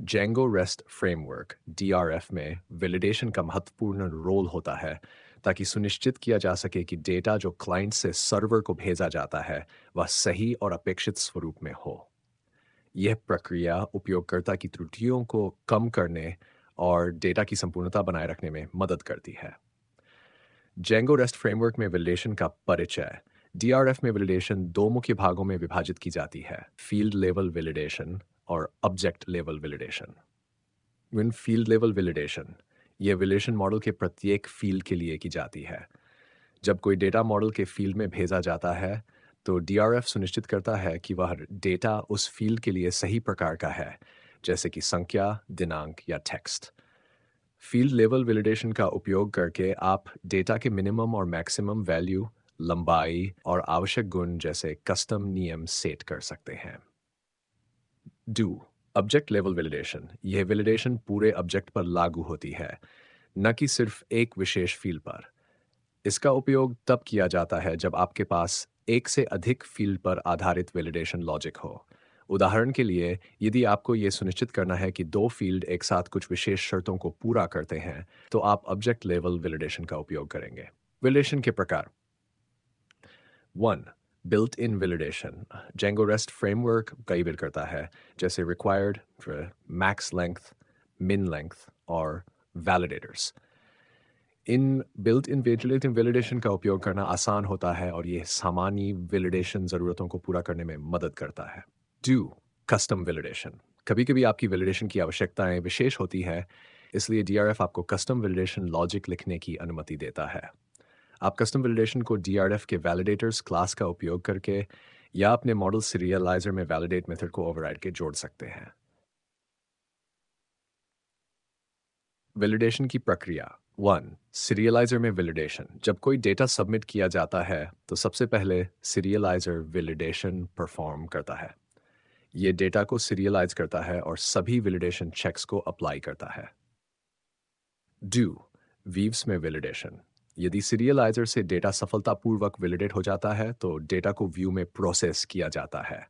Django rest framework DRF में validation का महत्वपूर्ण रोल होता है ताकि सुनिश्चित किया जा सके कि डेटा जो क्लाइंट से सर्वर को भेजा जाता है वह सही और अपेक्षित स्वरूप में हो यह प्रक्रिया उपयोगकर्ता की त्रुटियों को कम करने और डेटा की संपूर्णता बनाए रखने में मदद करती है जेंगो रेस्ट फ्रेमवर्क में वैलिडेशन का परिचय डीआरएफ में वैलिडेशन दो मुख्य भागों में विभाजित की जाती है फील्ड लेवल वैलिडेशन और object level validation one field level validation ये वैलिडेशन मॉडल के प्रत्येक फील्ड के लिए की जाती है जब कोई डेटा मॉडल के फील्ड में भेजा जाता है तो डी सुनिश्चित करता है कि वह डेटा उस फील्ड के लिए सही प्रकार का है जैसे कि संख्या दिनांक या टेक्स्ट फील्ड लेवल वेलिडेशन का उपयोग करके आप डेटा के मिनिमम और मैक्सिमम वैल्यू लंबाई और आवश्यक गुण जैसे कस्टम नियम सेट कर सकते हैं डू ऑब्जेक्ट लेवल वैलिडेशन यह वैलिडेशन पूरे ऑब्जेक्ट पर लागू होती है न कि सिर्फ एक विशेष फील्ड पर इसका उपयोग तब किया जाता है जब आपके पास एक से अधिक फील्ड पर आधारित वैलिडेशन लॉजिक हो उदाहरण के लिए यदि आपको यह सुनिश्चित करना है कि दो फील्ड एक साथ कुछ विशेष शर्तों को पूरा करते हैं तो आप ऑब्जेक्ट लेवल वैलिडेशन का उपयोग करेंगे वैलिडेशन के प्रकार one built in validation. Django REST framework कई बार करता है जैसे required for max length, min length और validators. इन बिल्ट इन वेटिलेटिव वेलिडेशन का उपयोग करना आसान होता है और ये सामान्य वेलिडेशन ज़रूरतों को पूरा करने में मदद करता है डू कस्टम वेलिडेशन कभी कभी आपकी वेलिडेशन की आवश्यकताएं विशेष होती है इसलिए डी आपको कस्टम वेलिडेशन लॉजिक लिखने की अनुमति देता है आप कस्टम वैलिडेशन को डी के वैलिडेटर्स क्लास का उपयोग करके या अपने मॉडल सीरियलाइजर में वैलिडेट मेथड को ओवरराइड के जोड़ सकते हैं वैलिडेशन की प्रक्रिया वन सीरियलाइजर में वैलिडेशन जब कोई डेटा सबमिट किया जाता है तो सबसे पहले सीरियलाइजर वैलिडेशन परफॉर्म करता है ये डेटा को सीरियलाइज करता है और सभी वैलिडेशन चेक्स को अप्लाई करता है डू वीव्स में वैलिडेशन यदि सीरियलाइजर से डेटा सफलतापूर्वक वैलिडेट हो जाता है तो डेटा को व्यू में प्रोसेस किया जाता है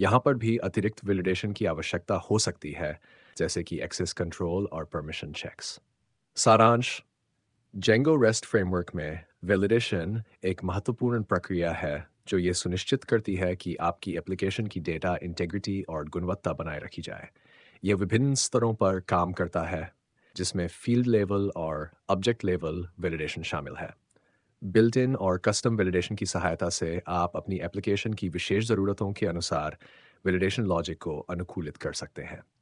यहाँ पर भी अतिरिक्त वैलिडेशन की आवश्यकता हो सकती है जैसे कि एक्सेस कंट्रोल और परमिशन चेक्स सारांश जेंगो रेस्ट फ्रेमवर्क में वैलिडेशन एक महत्वपूर्ण प्रक्रिया है जो ये सुनिश्चित करती है कि आपकी एप्लीकेशन की डेटा इंटेग्रिटी और गुणवत्ता बनाए रखी जाए यह विभिन्न स्तरों पर काम करता है जिसमें फील्ड लेवल और ऑब्जेक्ट लेवल वैलिडेशन शामिल है बिल्ट इन और कस्टम वैलिडेशन की सहायता से आप अपनी एप्लीकेशन की विशेष ज़रूरतों के अनुसार वैलिडेशन लॉजिक को अनुकूलित कर सकते हैं